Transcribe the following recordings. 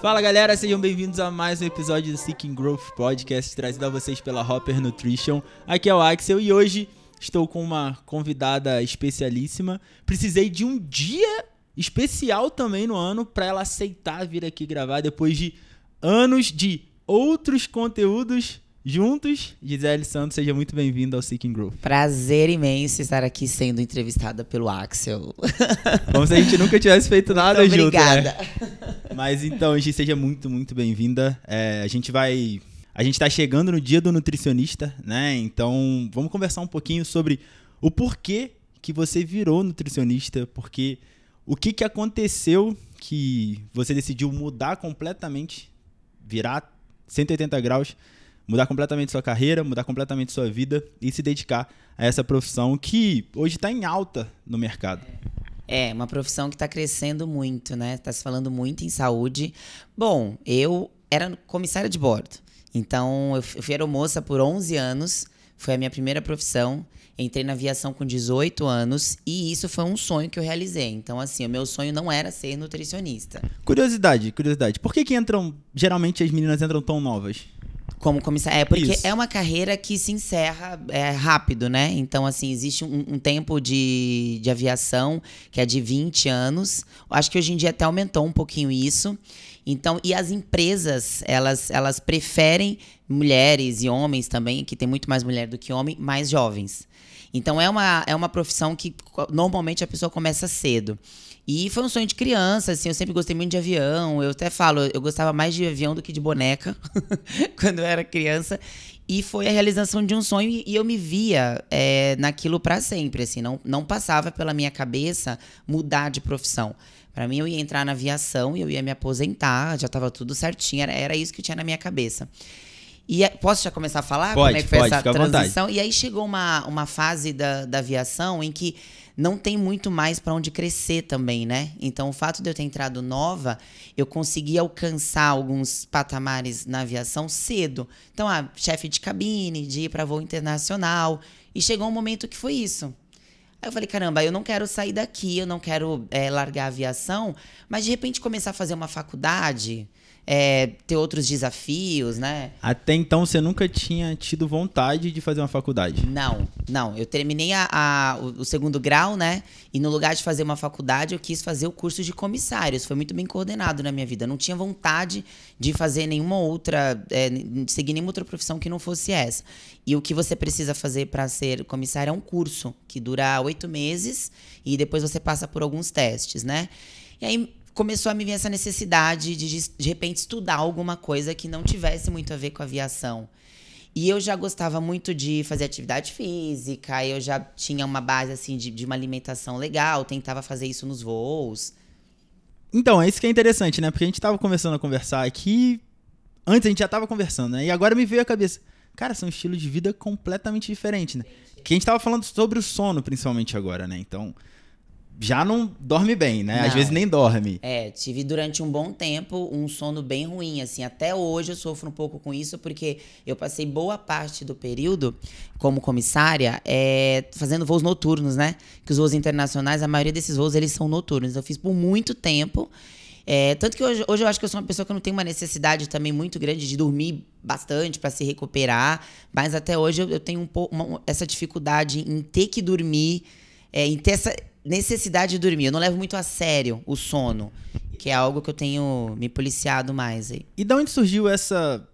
Fala galera, sejam bem-vindos a mais um episódio do Seeking Growth Podcast trazido a vocês pela Hopper Nutrition. Aqui é o Axel e hoje estou com uma convidada especialíssima. Precisei de um dia especial também no ano para ela aceitar vir aqui gravar depois de anos de outros conteúdos juntos. Gisele Santos, seja muito bem-vinda ao Seeking Growth. Prazer imenso estar aqui sendo entrevistada pelo Axel. Como se a gente nunca tivesse feito nada muito junto, né? obrigada. Né? Mas então, Gi, seja muito, muito bem-vinda. É, a gente vai... A gente está chegando no dia do nutricionista, né? Então, vamos conversar um pouquinho sobre o porquê que você virou nutricionista, porque o que, que aconteceu que você decidiu mudar completamente, virar 180 graus mudar completamente sua carreira, mudar completamente sua vida e se dedicar a essa profissão que hoje está em alta no mercado. É, é uma profissão que está crescendo muito, né? Está se falando muito em saúde. Bom, eu era comissária de bordo. Então, eu fui aeromoça por 11 anos, foi a minha primeira profissão. Entrei na aviação com 18 anos e isso foi um sonho que eu realizei. Então, assim, o meu sonho não era ser nutricionista. Curiosidade, curiosidade. Por que que entram, geralmente as meninas entram tão novas? Como comissário. É, porque Isso. é uma carreira que se encerra é, rápido, né? Então, assim, existe um, um, tempo de, de aviação que é de 20 anos. Acho que hoje em dia até aumentou um pouquinho isso. Então, e as empresas, elas, elas preferem mulheres e homens também, que tem muito mais mulher do que homem, mais jovens. Então é uma, é uma profissão que normalmente a pessoa começa cedo. E foi um sonho de criança, assim, eu sempre gostei muito de avião. Eu até falo, eu gostava mais de avião do que de boneca quando eu era criança. E foi a realização de um sonho e eu me via é, naquilo para sempre, assim, não, não passava pela minha cabeça mudar de profissão. Para mim, eu ia entrar na aviação e eu ia me aposentar, já estava tudo certinho, era, era isso que tinha na minha cabeça. E é, posso já começar a falar pode, como é que foi pode, essa transição? E aí chegou uma, uma fase da, da aviação em que não tem muito mais para onde crescer também, né? Então, o fato de eu ter entrado nova, eu consegui alcançar alguns patamares na aviação cedo. Então, ah, chefe de cabine, de ir para voo internacional. E chegou um momento que foi isso. Aí eu falei, caramba, eu não quero sair daqui, eu não quero é, largar a aviação, mas de repente começar a fazer uma faculdade é, ter outros desafios, né? Até então você nunca tinha tido vontade de fazer uma faculdade? Não, não. Eu terminei a, a, o, segundo grau, né? E no lugar de fazer uma faculdade, eu quis fazer o curso de comissários. Foi muito bem coordenado na minha vida. Eu não tinha vontade de fazer nenhuma outra, é, de seguir nenhuma outra profissão que não fosse essa. E o que você precisa fazer para ser comissário é um curso que dura oito meses e depois você passa por alguns testes, né? E aí começou a me vir essa necessidade de, de repente, estudar alguma coisa que não tivesse muito a ver com aviação. E eu já gostava muito de fazer atividade física, eu já tinha uma base assim de, de uma alimentação legal, tentava fazer isso nos voos. Então, é isso que é interessante, né? Porque a gente tava começando a conversar aqui. Antes a gente já tava conversando, né? E agora me veio a cabeça. Cara, são estilos de vida completamente diferentes, né? Que a gente tava falando sobre o sono, principalmente agora, né? Então, já não dorme bem, né? Não. Às vezes nem dorme. É, tive durante um bom tempo um sono bem ruim, assim. Até hoje eu sofro um pouco com isso, porque eu passei boa parte do período como comissária é, fazendo voos noturnos, né? Que os voos internacionais, a maioria desses voos, eles são noturnos. Eu fiz por muito tempo. É, tanto que hoje, hoje eu acho que eu sou uma pessoa que não tem uma necessidade também muito grande de dormir bastante para se recuperar. Mas até hoje eu, eu tenho um pouco essa dificuldade em ter que dormir, é, em ter essa necessidade de dormir. Eu não levo muito a sério o sono, que é algo que eu tenho me policiado mais aí. E da onde surgiu essa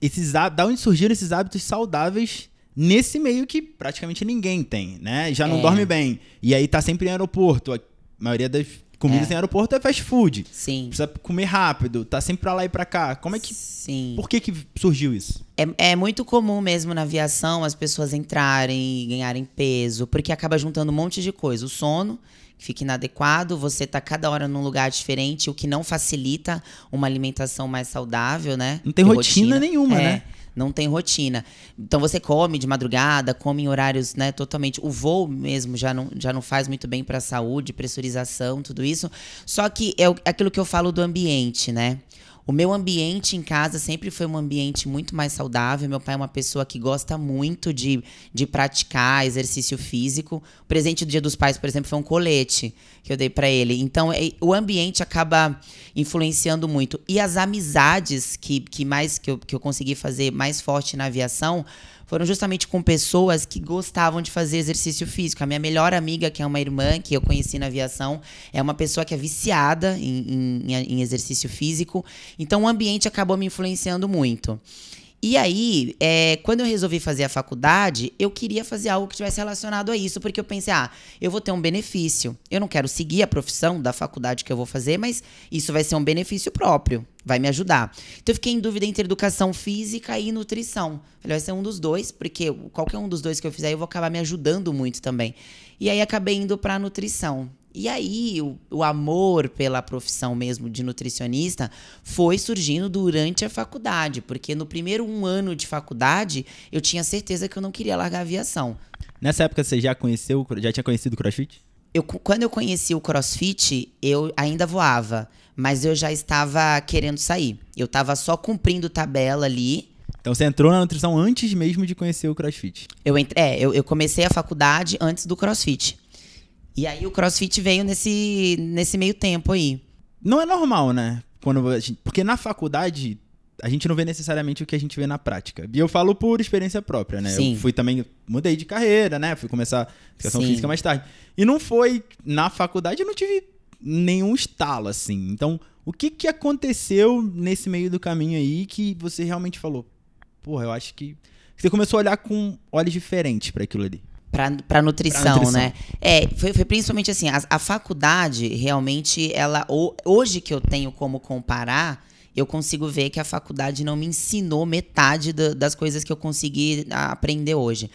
esses da onde surgiram esses hábitos saudáveis nesse meio que praticamente ninguém tem, né? Já não é. dorme bem e aí tá sempre em aeroporto. A maioria das Comida é. sem aeroporto é fast food. Sim. Precisa comer rápido, tá sempre pra lá e pra cá. Como é que. Sim. Por que, que surgiu isso? É, é muito comum mesmo na aviação as pessoas entrarem e ganharem peso, porque acaba juntando um monte de coisa. O sono, que fica inadequado, você tá cada hora num lugar diferente, o que não facilita uma alimentação mais saudável, né? Não tem rotina, rotina, nenhuma, é. né? não tem rotina. Então você come de madrugada, come em horários, né, totalmente. O voo mesmo já não, já não faz muito bem para a saúde, pressurização, tudo isso. Só que é, é aquilo que eu falo do ambiente, né? O meu ambiente em casa sempre foi um ambiente muito mais saudável. Meu pai é uma pessoa que gosta muito de, de praticar exercício físico. O presente do Dia dos Pais, por exemplo, foi um colete que eu dei para ele. Então, o ambiente acaba influenciando muito. E as amizades que, que mais que eu, que eu consegui fazer mais forte na aviação foram justamente com pessoas que gostavam de fazer exercício físico. A minha melhor amiga, que é uma irmã que eu conheci na aviação, é uma pessoa que é viciada em, em, em exercício físico. Então o ambiente acabou me influenciando muito. E aí, é, quando eu resolvi fazer a faculdade, eu queria fazer algo que tivesse relacionado a isso, porque eu pensei, ah, eu vou ter um benefício. Eu não quero seguir a profissão da faculdade que eu vou fazer, mas isso vai ser um benefício próprio, vai me ajudar. Então eu fiquei em dúvida entre educação física e nutrição. Falei, vai ser é um dos dois, porque qualquer um dos dois que eu fizer, eu vou acabar me ajudando muito também. E aí acabei indo para nutrição. E aí, o, o, amor pela profissão mesmo de nutricionista foi surgindo durante a faculdade, porque no primeiro um ano de faculdade eu tinha certeza que eu não queria largar a aviação. Nessa época você já conheceu, já tinha conhecido o CrossFit? Eu, quando eu conheci o CrossFit, eu ainda voava, mas eu já estava querendo sair. Eu estava só cumprindo tabela ali. Então você entrou na nutrição antes mesmo de conhecer o CrossFit? Eu entre, é, eu, eu comecei a faculdade antes do CrossFit. E aí o crossfit veio nesse, nesse meio tempo aí. Não é normal, né? Quando a gente, porque na faculdade a gente não vê necessariamente o que a gente vê na prática. E eu falo por experiência própria, né? Sim. Eu fui também, mudei de carreira, né? Fui começar educação Sim. física mais tarde. E não foi na faculdade, eu não tive nenhum estalo assim. Então, o que que aconteceu nesse meio do caminho aí que você realmente falou? Porra, eu acho que você começou a olhar com olhos diferentes para aquilo ali para nutrição, nutrição, né? É, foi, foi principalmente assim, a, a, faculdade realmente ela hoje que eu tenho como comparar, eu consigo ver que a faculdade não me ensinou metade do, das coisas que eu consegui aprender hoje.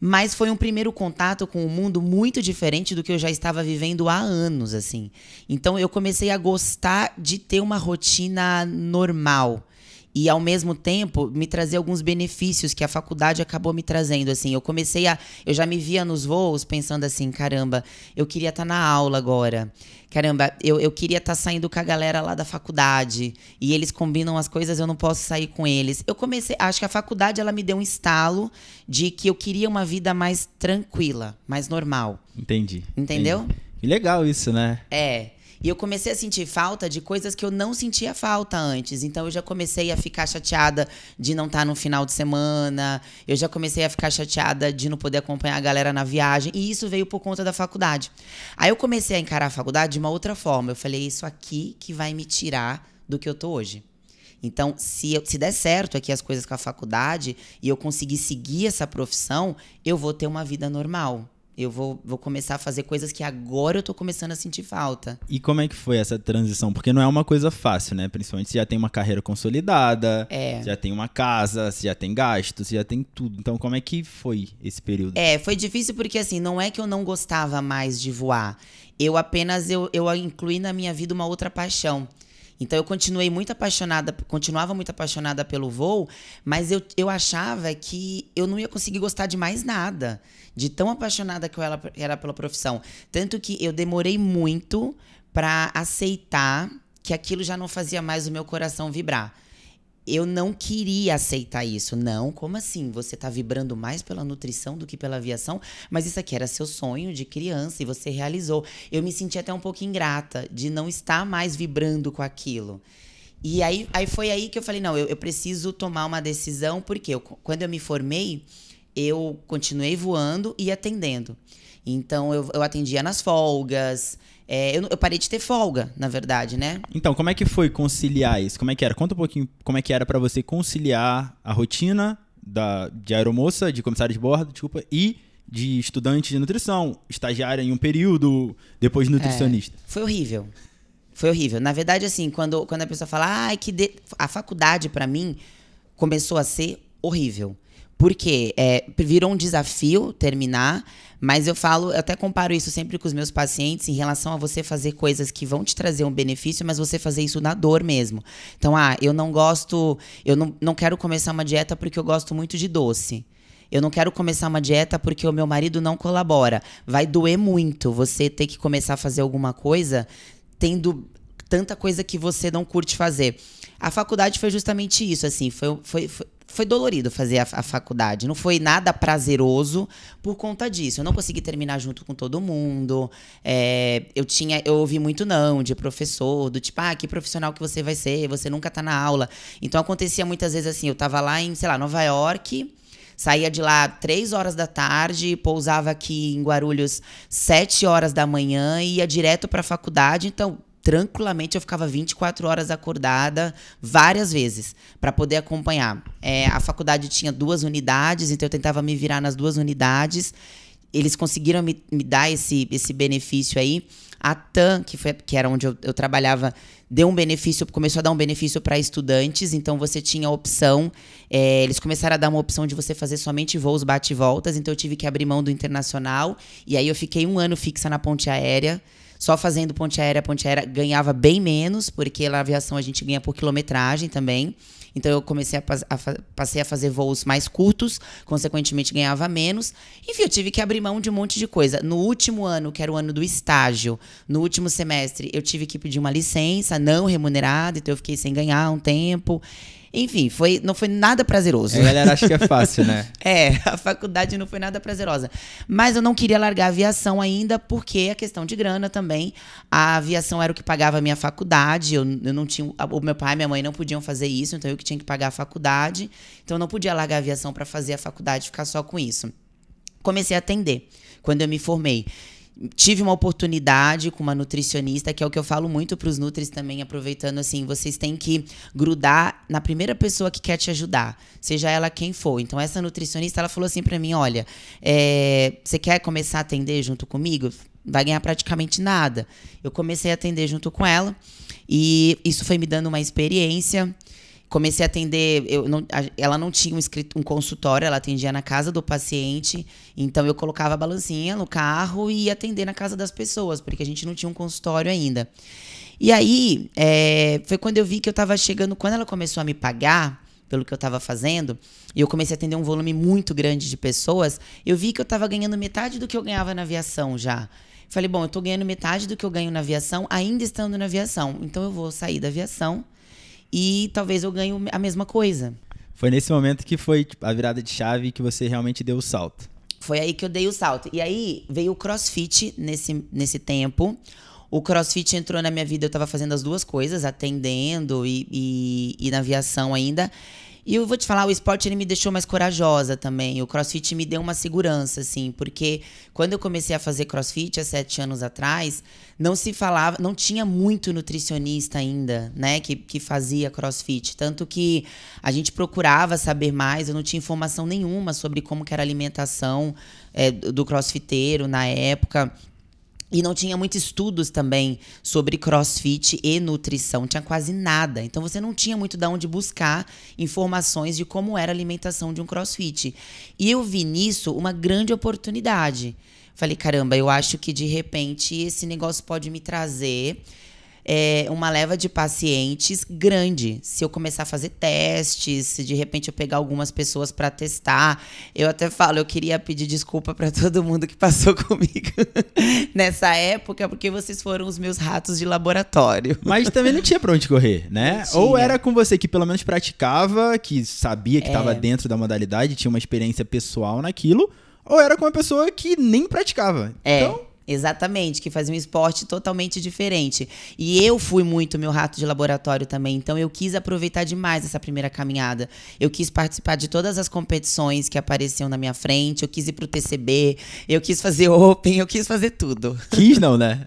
Mas foi um primeiro contato com um mundo muito diferente do que eu já estava vivendo há anos, assim. Então eu comecei a gostar de ter uma rotina normal e ao mesmo tempo me trazer alguns benefícios que a faculdade acabou me trazendo assim. Eu comecei a eu já me via nos voos pensando assim, caramba, eu queria estar tá na aula agora. Caramba, eu, eu queria estar tá saindo com a galera lá da faculdade e eles combinam as coisas, eu não posso sair com eles. Eu comecei, acho que a faculdade ela me deu um estalo de que eu queria uma vida mais tranquila, mais normal. Entendi. Entendeu? Entendi. Legal isso, né? É. E eu comecei a sentir falta de coisas que eu não sentia falta antes. Então eu já comecei a ficar chateada de não estar tá no final de semana, eu já comecei a ficar chateada de não poder acompanhar a galera na viagem, e isso veio por conta da faculdade. Aí eu comecei a encarar a faculdade de uma outra forma. Eu falei, é isso aqui que vai me tirar do que eu tô hoje. Então, se, eu, se der certo aqui as coisas com a faculdade e eu conseguir seguir essa profissão, eu vou ter uma vida normal. Eu vou, vou começar a fazer coisas que agora eu tô começando a sentir falta. E como é que foi essa transição? Porque não é uma coisa fácil, né? Principalmente se já tem uma carreira consolidada, é. já tem uma casa, se já tem gastos, se já tem tudo. Então, como é que foi esse período? É, foi difícil porque assim, não é que eu não gostava mais de voar. Eu apenas eu, eu incluí na minha vida uma outra paixão. Então eu continuei muito apaixonada, continuava muito apaixonada pelo voo, mas eu, eu achava que eu não ia conseguir gostar de mais nada, de tão apaixonada que eu era, era pela profissão. Tanto que eu demorei muito para aceitar que aquilo já não fazia mais o meu coração vibrar eu não queria aceitar isso. Não, como assim? Você está vibrando mais pela nutrição do que pela aviação, mas isso aqui era seu sonho de criança e você realizou. Eu me senti até um pouco ingrata de não estar mais vibrando com aquilo. E aí, aí foi aí que eu falei: não, eu, eu preciso tomar uma decisão, porque eu, quando eu me formei, eu continuei voando e atendendo. Então, eu, eu atendia nas folgas, é, eu, eu, parei de ter folga, na verdade, né? Então, como é que foi conciliar isso? Como é que era? Conta um pouquinho como é que era para você conciliar a rotina da, de aeromoça, de comissário de bordo, desculpa, e de estudante de nutrição, estagiária em um período, depois é, nutricionista. É, foi horrível. Foi horrível. Na verdade, assim, quando, quando a pessoa fala, ah, é que de... a faculdade, para mim, começou a ser horrível. Porque é, virou um desafio terminar. Mas eu falo, eu até comparo isso sempre com os meus pacientes em relação a você fazer coisas que vão te trazer um benefício, mas você fazer isso na dor mesmo. Então, ah, eu não gosto, eu não, não quero começar uma dieta porque eu gosto muito de doce. Eu não quero começar uma dieta porque o meu marido não colabora. Vai doer muito você ter que começar a fazer alguma coisa tendo tanta coisa que você não curte fazer. A faculdade foi justamente isso, assim, foi, foi, foi foi dolorido fazer a, a, faculdade. Não foi nada prazeroso por conta disso. Eu não consegui terminar junto com todo mundo. É, eu tinha, eu ouvi muito não de professor, do tipo, ah, que profissional que você vai ser, você nunca tá na aula. Então acontecia muitas vezes assim, eu tava lá em, sei lá, Nova York saía de lá três horas da tarde, pousava aqui em Guarulhos sete horas da manhã e ia direto para a faculdade. Então, tranquilamente eu ficava 24 horas acordada várias vezes para poder acompanhar. É, a faculdade tinha duas unidades, então eu tentava me virar nas duas unidades. Eles conseguiram me, me dar esse, esse benefício aí. A TAM, que, foi, que era onde eu, eu trabalhava, deu um benefício, começou a dar um benefício para estudantes, então você tinha a opção, é, eles começaram a dar uma opção de você fazer somente voos bate-voltas, então eu tive que abrir mão do internacional, e aí eu fiquei um ano fixa na ponte aérea, só fazendo ponte aérea, ponte aérea ganhava bem menos, porque na aviação a gente ganha por quilometragem também. Então eu comecei a, a passei a fazer voos mais curtos, consequentemente ganhava menos. Enfim, eu tive que abrir mão de um monte de coisa. No último ano, que era o ano do estágio, no último semestre, eu tive que pedir uma licença não remunerada, então eu fiquei sem ganhar um tempo. Enfim, foi, não foi nada prazeroso. a é, galera acha que é fácil, né? é, a faculdade não foi nada prazerosa. Mas eu não queria largar a aviação ainda, porque a questão de grana também. A aviação era o que pagava a minha faculdade. Eu, eu não tinha. O meu pai e minha mãe não podiam fazer isso, então eu que tinha que pagar a faculdade. Então eu não podia largar a aviação para fazer a faculdade ficar só com isso. Comecei a atender quando eu me formei tive uma oportunidade com uma nutricionista, que é o que eu falo muito para os nutris também, aproveitando assim, vocês têm que grudar na primeira pessoa que quer te ajudar, seja ela quem for. Então essa nutricionista, ela falou assim para mim, olha, é, você quer começar a atender junto comigo? Vai ganhar praticamente nada. Eu comecei a atender junto com ela e isso foi me dando uma experiência. Comecei a atender. Eu não, a, ela não tinha um, escrito, um consultório, ela atendia na casa do paciente. Então eu colocava a balancinha no carro e ia atender na casa das pessoas, porque a gente não tinha um consultório ainda. E aí é, foi quando eu vi que eu estava chegando. Quando ela começou a me pagar pelo que eu estava fazendo, e eu comecei a atender um volume muito grande de pessoas, eu vi que eu estava ganhando metade do que eu ganhava na aviação já. Falei, bom, eu estou ganhando metade do que eu ganho na aviação, ainda estando na aviação. Então eu vou sair da aviação e talvez eu ganhe a mesma coisa. Foi nesse momento que foi tipo, a virada de chave que você realmente deu o salto. Foi aí que eu dei o salto. E aí veio o crossfit nesse, nesse tempo. O crossfit entrou na minha vida, eu estava fazendo as duas coisas, atendendo e, e, e na aviação ainda. E eu vou te falar, o esporte ele me deixou mais corajosa também. O crossfit me deu uma segurança, assim, porque quando eu comecei a fazer crossfit há sete anos atrás, não se falava, não tinha muito nutricionista ainda, né, que, que fazia crossfit. Tanto que a gente procurava saber mais, eu não tinha informação nenhuma sobre como que era a alimentação é, do crossfiteiro na época. E não tinha muitos estudos também sobre crossfit e nutrição, tinha quase nada. Então você não tinha muito de onde buscar informações de como era a alimentação de um crossfit. E eu vi nisso uma grande oportunidade. Falei, caramba, eu acho que de repente esse negócio pode me trazer é, uma leva de pacientes grande. Se eu começar a fazer testes, se de repente eu pegar algumas pessoas para testar, eu até falo, eu queria pedir desculpa para todo mundo que passou comigo nessa época, porque vocês foram os meus ratos de laboratório. Mas também não tinha para onde correr, né? Ou era com você que pelo menos praticava, que sabia que estava é. dentro da modalidade, tinha uma experiência pessoal naquilo, ou era com uma pessoa que nem praticava. É. Então, Exatamente, que fazia um esporte totalmente diferente. E eu fui muito meu rato de laboratório também, então eu quis aproveitar demais essa primeira caminhada. Eu quis participar de todas as competições que apareciam na minha frente, eu quis ir pro TCB, eu quis fazer Open, eu quis fazer tudo. Quis não, né?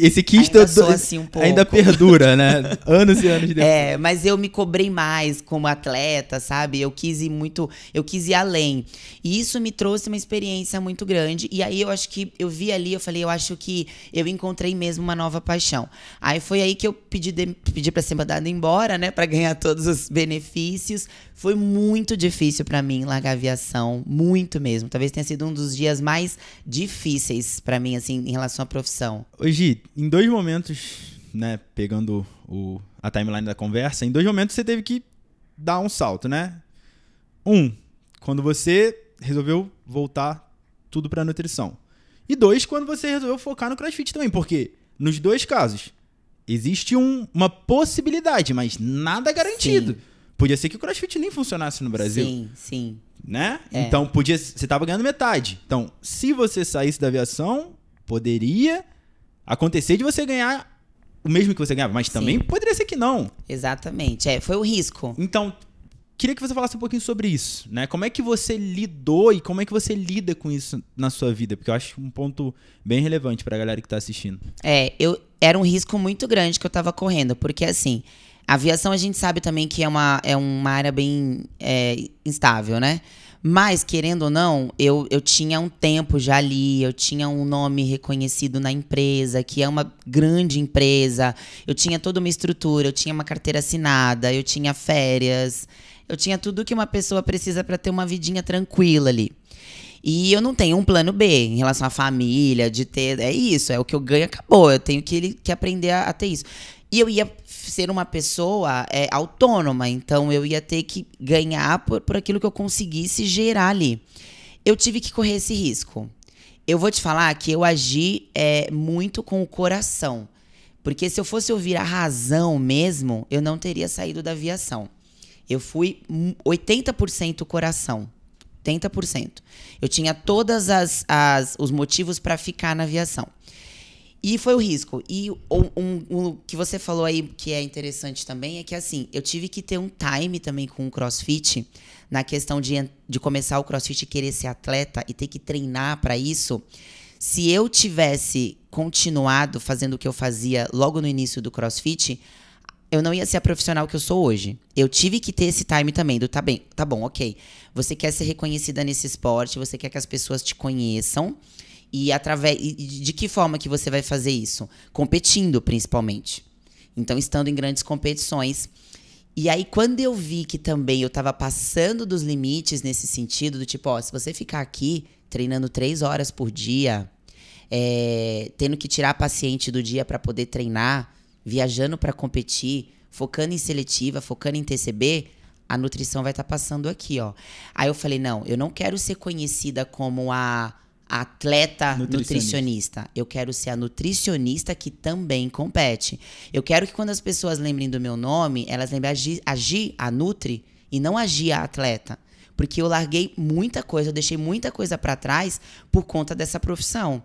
Esse kiss ainda, assim um ainda perdura, né? anos e anos depois. É, mas eu me cobrei mais como atleta, sabe? Eu quis ir muito, eu quis ir além. E isso me trouxe uma experiência muito grande. E aí eu acho que eu vi ali, eu falei, eu acho que eu encontrei mesmo uma nova paixão. Aí foi aí que eu pedi, de, pedi pra ser mandada embora, né? Pra ganhar todos os benefícios. Foi muito difícil para mim largar a aviação, muito mesmo. Talvez tenha sido um dos dias mais difíceis para mim, assim, em relação à profissão Hoje, em dois momentos, né, pegando o, a timeline da conversa, em dois momentos você teve que dar um salto, né? Um, quando você resolveu voltar tudo para nutrição. E dois, quando você resolveu focar no CrossFit também, porque nos dois casos existe um, uma possibilidade, mas nada garantido. Sim. Podia ser que o CrossFit nem funcionasse no Brasil. Sim, sim. Né? É. Então podia, você estava ganhando metade. Então, se você saísse da aviação, poderia acontecer de você ganhar o mesmo que você ganhava, mas também Sim. poderia ser que não. Exatamente, é, foi o risco. Então, queria que você falasse um pouquinho sobre isso, né? Como é que você lidou e como é que você lida com isso na sua vida? Porque eu acho um ponto bem relevante para a galera que está assistindo. É, eu era um risco muito grande que eu estava correndo, porque assim, a aviação a gente sabe também que é uma, é uma área bem é, instável, né? Mas, querendo ou não, eu, eu tinha um tempo já ali, eu tinha um nome reconhecido na empresa, que é uma grande empresa, eu tinha toda uma estrutura, eu tinha uma carteira assinada, eu tinha férias, eu tinha tudo que uma pessoa precisa para ter uma vidinha tranquila ali. E eu não tenho um plano B em relação à família, de ter. É isso, é o que eu ganho, acabou. Eu tenho que, que aprender a, a ter isso. E eu ia ser uma pessoa é, autônoma, então eu ia ter que ganhar por, por aquilo que eu conseguisse gerar ali. Eu tive que correr esse risco. Eu vou te falar que eu agi é, muito com o coração. Porque se eu fosse ouvir a razão mesmo, eu não teria saído da aviação. Eu fui 80% coração. 80%. Eu tinha todas as, as os motivos para ficar na aviação. E foi o risco. E o um, um, que você falou aí que é interessante também é que, assim, eu tive que ter um time também com o crossfit na questão de, de começar o crossfit e querer ser atleta e ter que treinar para isso. Se eu tivesse continuado fazendo o que eu fazia logo no início do crossfit, eu não ia ser a profissional que eu sou hoje. Eu tive que ter esse time também do tá bem, tá bom, ok. Você quer ser reconhecida nesse esporte, você quer que as pessoas te conheçam. E através e de que forma que você vai fazer isso? Competindo, principalmente. Então, estando em grandes competições. E aí, quando eu vi que também eu estava passando dos limites nesse sentido, do tipo, ó, se você ficar aqui treinando três horas por dia, é, tendo que tirar paciente do dia para poder treinar, viajando para competir, focando em seletiva, focando em TCB, a nutrição vai estar tá passando aqui, ó. Aí eu falei, não, eu não quero ser conhecida como a atleta nutricionista. nutricionista. Eu quero ser a nutricionista que também compete. Eu quero que quando as pessoas lembrem do meu nome, elas lembrem agir, agir a Nutri e não agir a atleta. Porque eu larguei muita coisa, eu deixei muita coisa para trás por conta dessa profissão.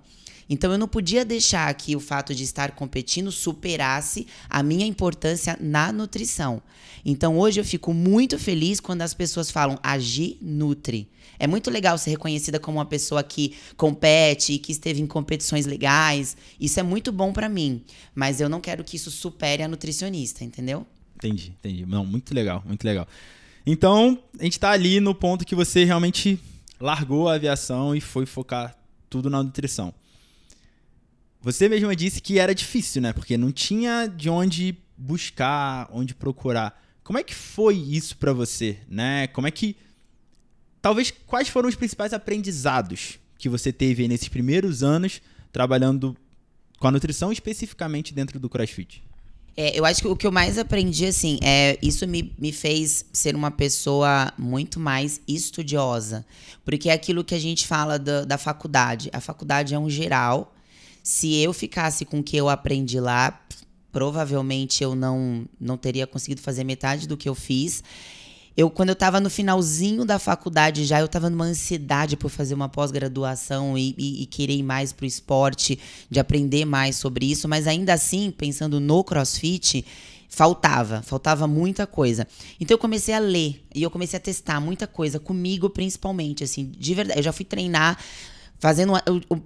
Então eu não podia deixar que o fato de estar competindo superasse a minha importância na nutrição. Então hoje eu fico muito feliz quando as pessoas falam agir nutre. É muito legal ser reconhecida como uma pessoa que compete, que esteve em competições legais. Isso é muito bom para mim, mas eu não quero que isso supere a nutricionista, entendeu? Entendi, entendi. Não, muito legal, muito legal. Então, a gente está ali no ponto que você realmente largou a aviação e foi focar tudo na nutrição. Você mesma disse que era difícil, né? Porque não tinha de onde buscar, onde procurar. Como é que foi isso para você, né? Como é que talvez quais foram os principais aprendizados que você teve nesses primeiros anos trabalhando com a nutrição especificamente dentro do CrossFit? É, eu acho que o que eu mais aprendi, assim, é isso me, me fez ser uma pessoa muito mais estudiosa. Porque é aquilo que a gente fala da, da faculdade. A faculdade é um geral, se eu ficasse com o que eu aprendi lá, provavelmente eu não, não teria conseguido fazer metade do que eu fiz. Eu, quando eu estava no finalzinho da faculdade já, eu estava numa ansiedade por fazer uma pós-graduação e, e, e, querer ir mais para o esporte, de aprender mais sobre isso, mas ainda assim, pensando no crossfit, faltava, faltava muita coisa. Então eu comecei a ler e eu comecei a testar muita coisa, comigo principalmente, assim, de verdade. Eu já fui treinar fazendo. Uma, eu, eu,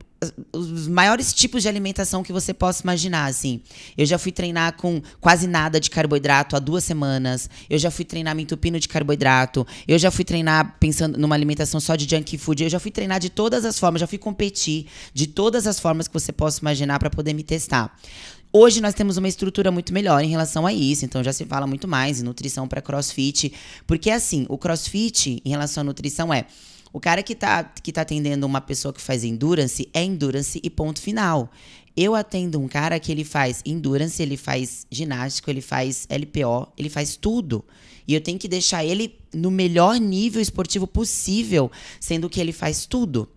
os maiores tipos de alimentação que você possa imaginar, assim. Eu já fui treinar com quase nada de carboidrato há duas semanas. Eu já fui treinar me entupindo de carboidrato. Eu já fui treinar pensando numa alimentação só de junk food. Eu já fui treinar de todas as formas, já fui competir de todas as formas que você possa imaginar para poder me testar. Hoje nós temos uma estrutura muito melhor em relação a isso, então já se fala muito mais em nutrição para crossfit, porque assim, o crossfit em relação à nutrição é o cara que está que tá atendendo uma pessoa que faz endurance é endurance e ponto final. Eu atendo um cara que ele faz endurance, ele faz ginástico, ele faz LPO, ele faz tudo. E eu tenho que deixar ele no melhor nível esportivo possível, sendo que ele faz tudo.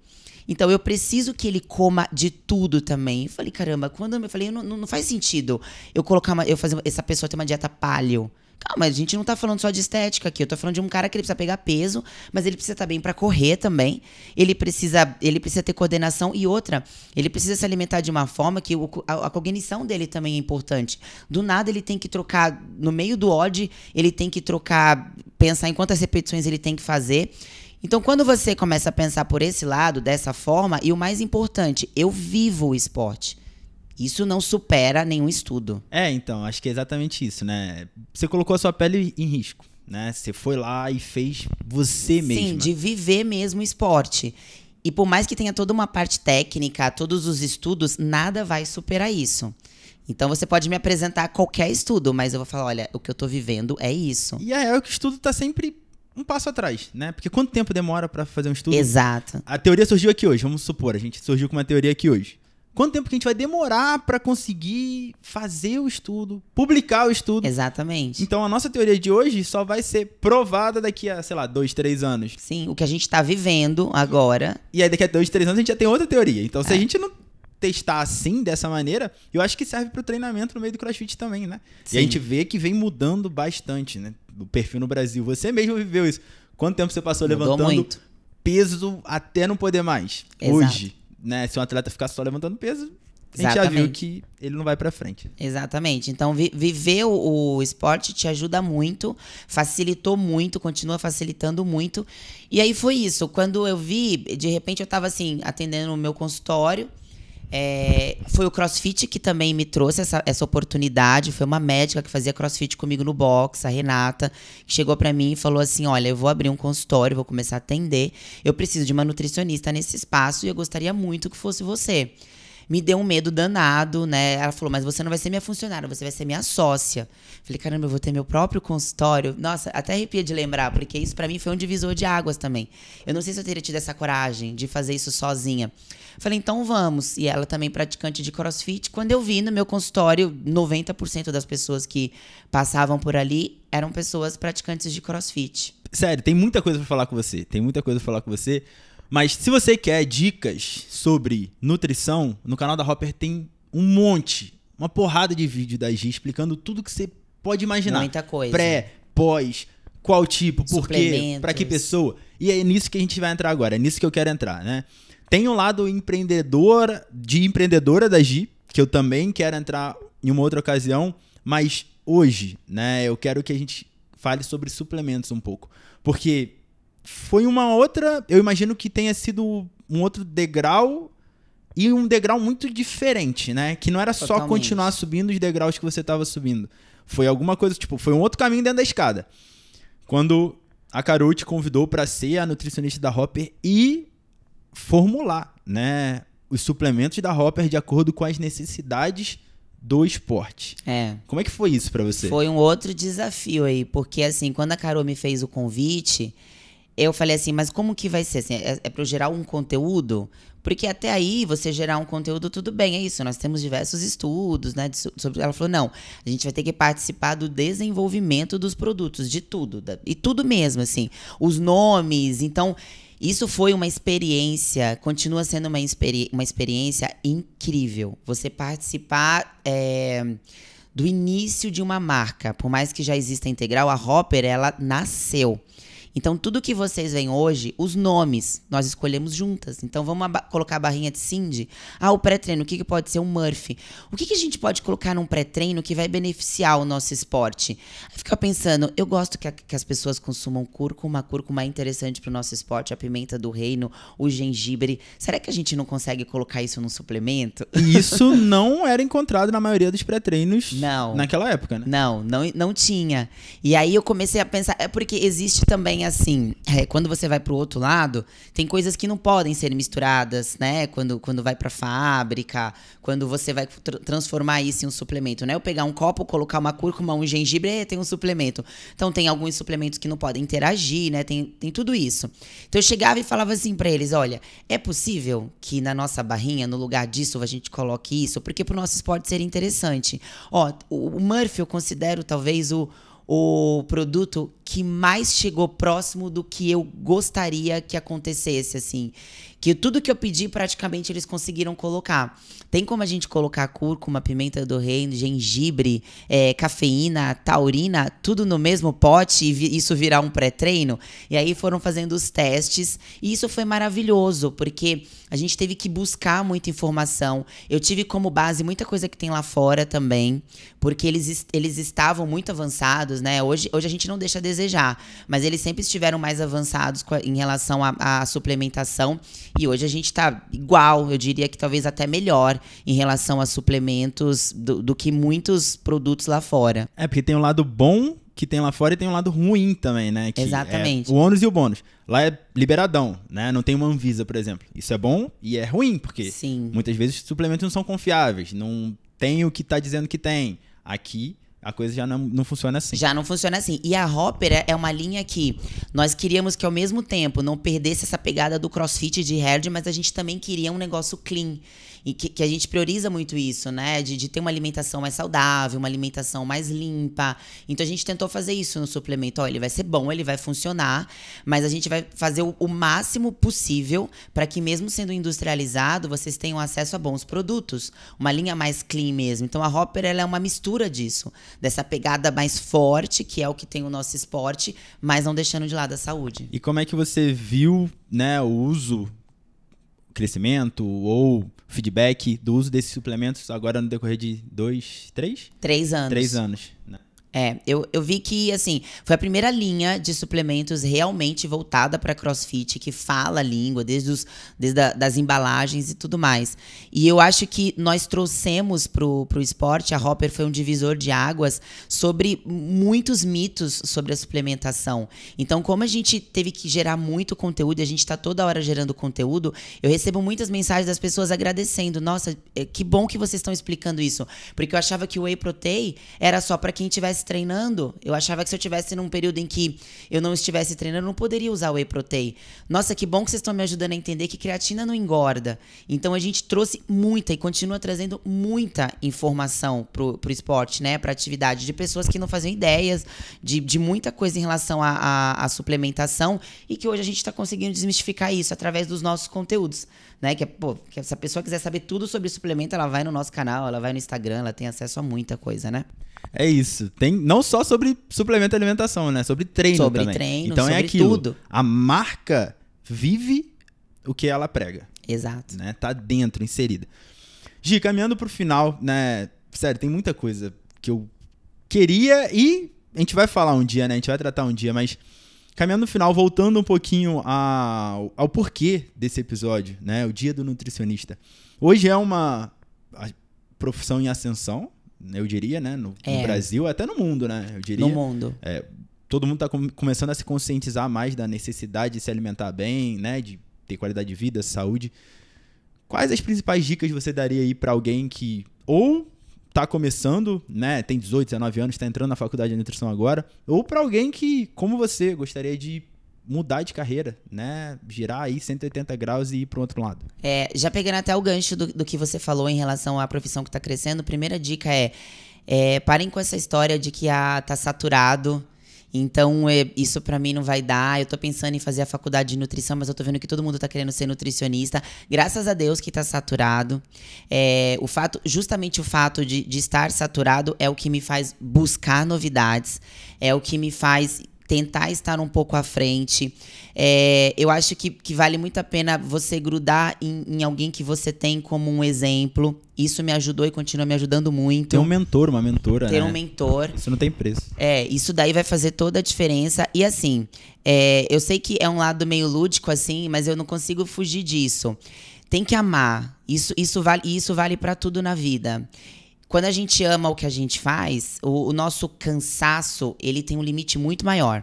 Então eu preciso que ele coma de tudo também. Eu falei, caramba, quando eu, me falei, não, não, faz sentido eu colocar uma, eu fazer essa pessoa ter uma dieta paleo. Calma, a gente não tá falando só de estética aqui. Eu tô falando de um cara que ele precisa pegar peso, mas ele precisa estar tá bem para correr também. Ele precisa, ele precisa ter coordenação e outra, ele precisa se alimentar de uma forma que o, a, a, cognição dele também é importante. Do nada ele tem que trocar no meio do odd, ele tem que trocar, pensar em quantas repetições ele tem que fazer. Então, quando você começa a pensar por esse lado, dessa forma, e o mais importante, eu vivo o esporte. Isso não supera nenhum estudo. É, então, acho que é exatamente isso, né? Você colocou a sua pele em risco, né? Você foi lá e fez você mesmo. Sim, de viver mesmo o esporte. E por mais que tenha toda uma parte técnica, todos os estudos, nada vai superar isso. Então você pode me apresentar qualquer estudo, mas eu vou falar, olha, o que eu tô vivendo é isso. E aí é que o estudo tá sempre um passo atrás, né? Porque quanto tempo demora para fazer um estudo? Exato. A teoria surgiu aqui hoje, vamos supor, a gente surgiu com uma teoria aqui hoje quanto tempo que a gente vai demorar para conseguir fazer o estudo, publicar o estudo. Exatamente. Então a nossa teoria de hoje só vai ser provada daqui a, sei lá, dois, três anos. Sim, o que a gente está vivendo agora. E aí daqui a dois, três anos a gente já tem outra teoria. Então se é. a gente não testar assim, dessa maneira, eu acho que serve para o treinamento no meio do crossfit também, né? Sim. E a gente vê que vem mudando bastante, né? O perfil no Brasil. Você mesmo viveu isso. Quanto tempo você passou Mudou levantando muito. peso até não poder mais? Exato. Hoje né, se um atleta ficar só levantando peso, a gente já viu que ele não vai para frente. Exatamente. Então, vi viver o, o, esporte te ajuda muito, facilitou muito, continua facilitando muito. E aí foi isso. Quando eu vi, de repente eu estava assim, atendendo o meu consultório. É, foi o CrossFit que também me trouxe essa, essa oportunidade. Foi uma médica que fazia CrossFit comigo no box, a Renata, que chegou para mim e falou assim: Olha, eu vou abrir um consultório, vou começar a atender. Eu preciso de uma nutricionista nesse espaço e eu gostaria muito que fosse você me deu um medo danado, né? Ela falou, mas você não vai ser minha funcionária, você vai ser minha sócia. Falei, caramba, eu vou ter meu próprio consultório. Nossa, até arrepia de lembrar, porque isso para mim foi um divisor de águas também. Eu não sei se eu teria tido essa coragem de fazer isso sozinha. Falei, então vamos. E ela também praticante de crossfit. Quando eu vi no meu consultório, 90% das pessoas que passavam por ali eram pessoas praticantes de crossfit. Sério, tem muita coisa para falar com você. Tem muita coisa para falar com você. Mas se você quer dicas sobre nutrição, no canal da Hopper tem um monte, uma porrada de vídeo da Gi explicando tudo que você pode imaginar. Muita coisa. Pré, pós, qual tipo, por quê, para que pessoa. E é nisso que a gente vai entrar agora, é nisso que eu quero entrar, né? Tem um lado empreendedora, de empreendedora da Gi, que eu também quero entrar em uma outra ocasião, mas hoje, né, eu quero que a gente fale sobre suplementos um pouco. Porque foi uma outra. Eu imagino que tenha sido um outro degrau e um degrau muito diferente, né? Que não era Totalmente. só continuar subindo os degraus que você estava subindo. Foi alguma coisa, tipo, foi um outro caminho dentro da escada. Quando a Carol te convidou para ser a nutricionista da Hopper e formular, né, os suplementos da Hopper de acordo com as necessidades do esporte. É. Como é que foi isso para você? Foi um outro desafio aí, porque assim, quando a Carol me fez o convite, eu falei assim, mas como que vai ser? Assim, é, é para eu gerar um conteúdo? Porque até aí, você gerar um conteúdo, tudo bem, é isso. Nós temos diversos estudos, né? De, sobre, ela falou, não, a gente vai ter que participar do desenvolvimento dos produtos, de tudo. Da, e tudo mesmo, assim. Os nomes, então... Isso foi uma experiência, continua sendo uma, experi uma experiência incrível. Você participar é, do início de uma marca, por mais que já exista integral, a Hopper ela nasceu. Então, tudo que vocês veem hoje, os nomes, nós escolhemos juntas. Então, vamos colocar a barrinha de Cindy. Ah, o pré-treino, o que, que pode ser um Murphy? O que, que a gente pode colocar num pré-treino que vai beneficiar o nosso esporte? Aí fica pensando, eu gosto que, a, que, as pessoas consumam cúrcuma, cúrcuma é interessante para o nosso esporte, a pimenta do reino, o gengibre. Será que a gente não consegue colocar isso num suplemento? Isso não era encontrado na maioria dos pré-treinos naquela época, né? Não, não, não tinha. E aí eu comecei a pensar, é porque existe também assim, é, quando você vai para o outro lado, tem coisas que não podem ser misturadas, né? Quando, quando vai para fábrica, quando você vai tr transformar isso em um suplemento, né? Eu pegar um copo, colocar uma cúrcuma, um gengibre, é, tem um suplemento. Então tem alguns suplementos que não podem interagir, né? Tem, tem tudo isso. Então eu chegava e falava assim para eles, olha, é possível que na nossa barrinha, no lugar disso, a gente coloque isso, porque para o nosso esporte ser interessante. Ó, o Murphy eu considero talvez o o produto que mais chegou próximo do que eu gostaria que acontecesse, assim. Que tudo que eu pedi, praticamente, eles conseguiram colocar. Tem como a gente colocar cúrcuma, pimenta do reino, gengibre, é, cafeína, taurina, tudo no mesmo pote e isso virar um pré-treino? E aí foram fazendo os testes e isso foi maravilhoso, porque a gente teve que buscar muita informação. Eu tive como base muita coisa que tem lá fora também, porque eles, eles estavam muito avançados, né? Hoje, hoje a gente não deixa a desejar. Mas eles sempre estiveram mais avançados em relação à suplementação. E hoje a gente está igual, eu diria que talvez até melhor em relação a suplementos do, do que muitos produtos lá fora. É, porque tem um lado bom que tem lá fora e tem um lado ruim também, né? Que é Exatamente. É o ônus e o bônus. Lá é liberadão, né? Não tem uma Anvisa, por exemplo. Isso é bom e é ruim, porque Sim. muitas vezes os suplementos não são confiáveis, não tem o que está dizendo que tem. Aqui a coisa já não, não funciona assim. Já não funciona assim. E a Hopper é, é uma linha que nós queríamos que ao mesmo tempo não perdesse essa pegada do crossfit de hard, mas a gente também queria um negócio clean. E que, que a gente prioriza muito isso, né? De, de ter uma alimentação mais saudável, uma alimentação mais limpa. Então a gente tentou fazer isso no suplemento. Olha, ele vai ser bom, ele vai funcionar, mas a gente vai fazer o, o máximo possível para que, mesmo sendo industrializado, vocês tenham acesso a bons produtos. Uma linha mais clean mesmo. Então a Hopper ela é uma mistura disso, dessa pegada mais forte, que é o que tem o nosso esporte, mas não deixando de lado a saúde. E como é que você viu né, o uso, o crescimento ou feedback do uso desses suplementos agora no decorrer de dois, três? Três anos. Três anos. Né? É, eu, eu vi que, assim, foi a primeira linha de suplementos realmente voltada para crossfit, que fala a língua, desde, os, desde a, das embalagens e tudo mais. E eu acho que nós trouxemos pro, pro esporte, a Hopper foi um divisor de águas sobre muitos mitos sobre a suplementação. Então, como a gente teve que gerar muito conteúdo, e a gente está toda hora gerando conteúdo, eu recebo muitas mensagens das pessoas agradecendo. Nossa, é, que bom que vocês estão explicando isso. Porque eu achava que o Whey Protein era só para quem tivesse estivesse treinando. Eu achava que se eu estivesse num período em que eu não estivesse treinando, eu não poderia usar whey protein. Nossa, que bom que vocês estão me ajudando a entender que creatina não engorda. Então a gente trouxe muita e continua trazendo muita informação pro, pro esporte, né? Pra atividade de pessoas que não faziam ideias de, de muita coisa em relação à suplementação e que hoje a gente está conseguindo desmistificar isso através dos nossos conteúdos né? Que, é, pô, que se a pessoa quiser saber tudo sobre suplemento, ela vai no nosso canal, ela vai no Instagram, ela tem acesso a muita coisa, né? É isso. Tem não só sobre suplemento e alimentação, né? Sobre treino sobre também. Treino, então é sobre é aquilo. Tudo. A marca vive o que ela prega. Exato. Né? Tá dentro, inserida. Gi, caminhando pro final, né? Sério, tem muita coisa que eu queria e a gente vai falar um dia, né? A gente vai tratar um dia, mas Caminhando no final, voltando um pouquinho ao, ao porquê desse episódio, né? O Dia do Nutricionista. Hoje é uma profissão em ascensão, eu diria, né? No, é. no Brasil, até no mundo, né? Eu diria. No mundo. É, todo mundo está com, começando a se conscientizar mais da necessidade de se alimentar bem, né? De ter qualidade de vida, saúde. Quais as principais dicas você daria aí para alguém que ou tá começando, né, tem 18, 19 anos, está entrando na faculdade de nutrição agora, ou para alguém que, como você, gostaria de mudar de carreira, né? Girar aí 180 graus e ir para outro lado. É, já pegando até o gancho do, do que você falou em relação à profissão que está crescendo, primeira dica é, é parem com essa história de que ah, tá saturado, então, é, isso para mim não vai dar. Eu tô pensando em fazer a faculdade de nutrição, mas eu tô vendo que todo mundo tá querendo ser nutricionista. Graças a Deus que tá saturado. É, o fato, justamente o fato de, de estar saturado é o que me faz buscar novidades, é o que me faz tentar estar um pouco à frente. É, eu acho que, que vale muito a pena você grudar em, em, alguém que você tem como um exemplo. Isso me ajudou e continua me ajudando muito. Ter um mentor, uma mentora. Ter né? um mentor. Isso não tem preço. É, isso daí vai fazer toda a diferença. E assim, é, eu sei que é um lado meio lúdico, assim, mas eu não consigo fugir disso tem que amar. Isso, isso vale, isso vale para tudo na vida. Quando a gente ama o que a gente faz, o, o nosso cansaço, ele tem um limite muito maior.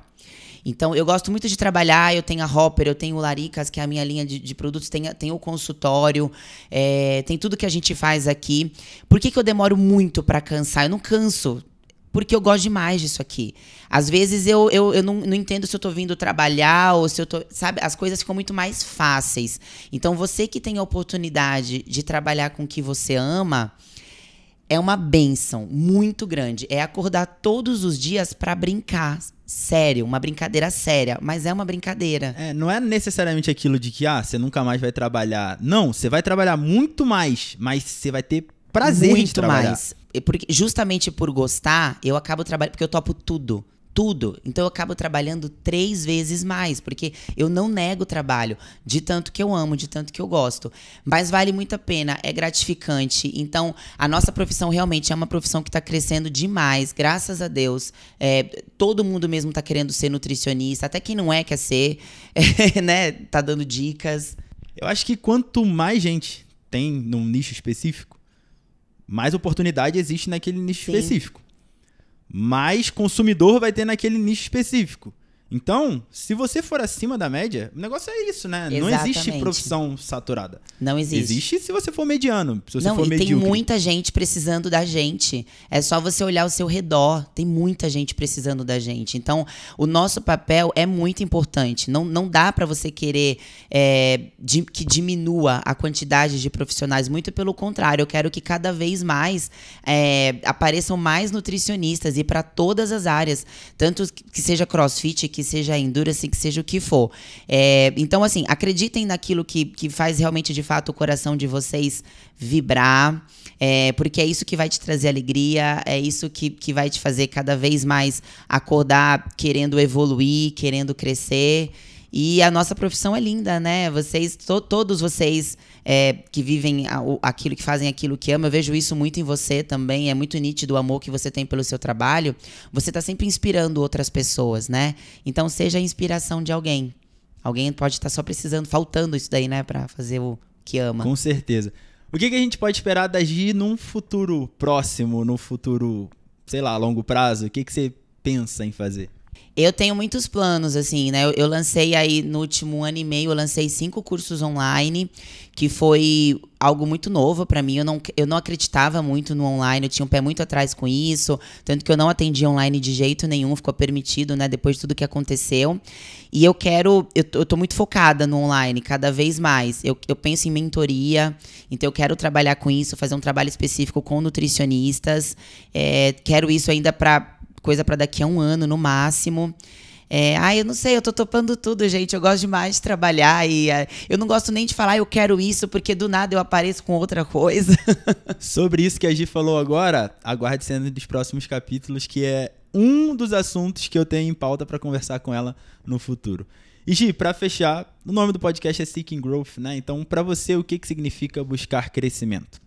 Então, eu gosto muito de trabalhar, eu tenho a Hopper, eu tenho o Laricas, que é a minha linha de, de produtos, tem, tem, o consultório, é, tem tudo que a gente faz aqui. Por que, que eu demoro muito para cansar? Eu não canso, porque eu gosto demais disso aqui. Às vezes eu, eu, eu não, não entendo se eu estou vindo trabalhar ou se eu tô. Sabe, as coisas ficam muito mais fáceis. Então, você que tem a oportunidade de trabalhar com o que você ama é uma benção muito grande. É acordar todos os dias para brincar. Sério, uma brincadeira séria, mas é uma brincadeira. É, não é necessariamente aquilo de que ah, você nunca mais vai trabalhar. Não, você vai trabalhar muito mais, mas você vai ter prazer muito de trabalhar. mais. Porque justamente por gostar, eu acabo trabalhando porque eu topo tudo tudo. Então eu acabo trabalhando três vezes mais, porque eu não nego o trabalho, de tanto que eu amo, de tanto que eu gosto. Mas vale muito a pena, é gratificante. Então a nossa profissão realmente é uma profissão que está crescendo demais, graças a Deus. É, todo mundo mesmo está querendo ser nutricionista, até quem não é quer ser, é, né? Tá dando dicas. Eu acho que quanto mais gente tem num nicho específico, mais oportunidade existe naquele nicho Sim. específico mais consumidor vai ter naquele nicho específico. Então, se você for acima da média, o negócio é isso, né? Exatamente. Não existe profissão saturada. Não existe. Existe se você for mediano. Se você Não, for e medíocre. tem muita gente precisando da gente. É só você olhar ao seu redor. Tem muita gente precisando da gente. Então, o nosso papel é muito importante. Não, não dá para você querer é, que diminua a quantidade de profissionais. Muito pelo contrário, eu quero que cada vez mais é, apareçam mais nutricionistas e para todas as áreas. Tanto que seja crossfit, que seja endurance, que seja o que for. É, então, assim, acreditem naquilo que, que faz realmente, de fato, o coração de vocês vibrar, é, porque é isso que vai te trazer alegria, é isso que, que vai te fazer cada vez mais acordar querendo evoluir, querendo crescer. E a nossa profissão é linda, né? Vocês, to, todos vocês é, que vivem aquilo, que fazem aquilo que ama. Eu vejo isso muito em você também. É muito nítido o amor que você tem pelo seu trabalho. Você está sempre inspirando outras pessoas, né? Então seja a inspiração de alguém. Alguém pode estar tá só precisando, faltando isso daí, né, para fazer o que ama. Com certeza. O que, que a gente pode esperar da Gi num futuro próximo, num futuro, sei lá, longo prazo? O que, que você pensa em fazer? Eu tenho muitos planos, assim, né? Eu, eu, lancei aí no último ano e meio, eu lancei cinco cursos online, que foi algo muito novo para mim. Eu não, eu não acreditava muito no online, eu tinha um pé muito atrás com isso, tanto que eu não atendi online de jeito nenhum, ficou permitido, né? Depois de tudo que aconteceu. E eu quero, eu, eu tô muito focada no online, cada vez mais. Eu, eu penso em mentoria, então eu quero trabalhar com isso, fazer um trabalho específico com nutricionistas. É, quero isso ainda para coisa para daqui a um ano no máximo. É, ah, eu não sei, eu tô topando tudo, gente. Eu gosto demais de trabalhar e uh, eu não gosto nem de falar eu quero isso, porque do nada eu apareço com outra coisa. Sobre isso que a Gi falou agora, aguarde sendo dos próximos capítulos, que é um dos assuntos que eu tenho em pauta para conversar com ela no futuro. E Gi, para fechar, o nome do podcast é Seeking Growth, né? Então, para você, o que, que significa buscar crescimento?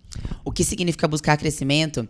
O que significa buscar crescimento?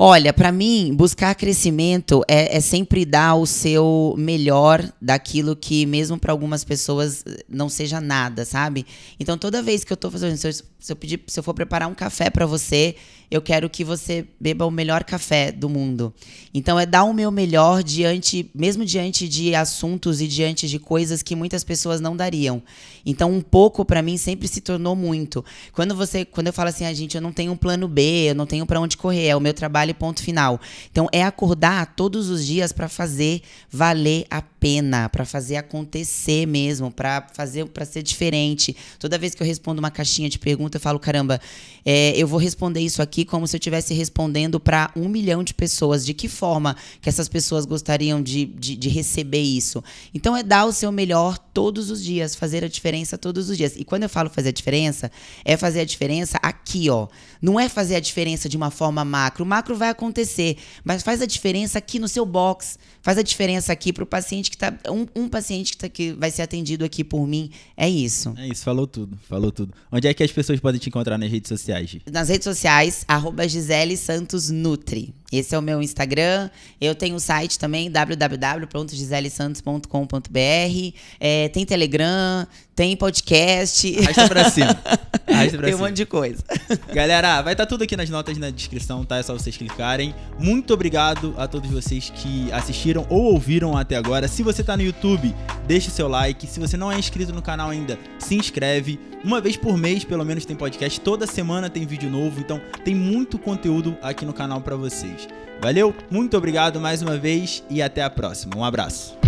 Olha, para mim, buscar crescimento é, é, sempre dar o seu melhor daquilo que, mesmo para algumas pessoas, eh, não seja nada, sabe? Então, toda vez que eu tô fazendo, se eu, se eu pedir, se eu for preparar um café para você eu quero que você beba o melhor café do mundo. Então é dar o meu melhor diante, mesmo diante de assuntos e diante de coisas que muitas pessoas não dariam. Então um pouco para mim sempre se tornou muito. Quando você, quando eu falo assim, a ah, gente, eu não tenho um plano B, eu não tenho para onde correr, é o meu trabalho ponto final. Então é acordar todos os dias para fazer valer a pena, para fazer acontecer mesmo, para fazer para ser diferente. Toda vez que eu respondo uma caixinha de pergunta, eu falo, caramba, é, eu vou responder isso aqui aqui como se eu estivesse respondendo para um milhão de pessoas. De que forma que essas pessoas gostariam de, de, de receber isso? Então, é dar o seu melhor todos os dias, fazer a diferença todos os dias. E quando eu falo fazer a diferença, é fazer a diferença aqui, ó. Não é fazer a diferença de uma forma macro. O macro vai acontecer, mas faz a diferença aqui no seu box. Faz a diferença aqui para o paciente que está um, um, paciente que, tá, que vai ser atendido aqui por mim. É isso. É isso, falou tudo. Falou tudo. Onde é que as pessoas podem te encontrar nas redes sociais? Nas redes sociais, arroba Gisele Santos Nutri. Esse é o meu Instagram. Eu tenho o site também, www.giselesantos.com.br. É, tem Telegram, tem podcast. Arrasta pra cima. Arrasta pra tem um monte de coisa. Galera, vai estar tá tudo aqui nas notas na descrição, tá? É só vocês clicarem. Muito obrigado a todos vocês que assistiram ou ouviram até agora. Se você tá no YouTube, deixa o seu like. Se você não é inscrito no canal ainda, se inscreve. Uma vez por mês, pelo menos, tem podcast. Toda semana tem vídeo novo. Então, tem muito conteúdo aqui no canal para vocês. Valeu, muito obrigado mais uma vez e até a próxima. Um abraço.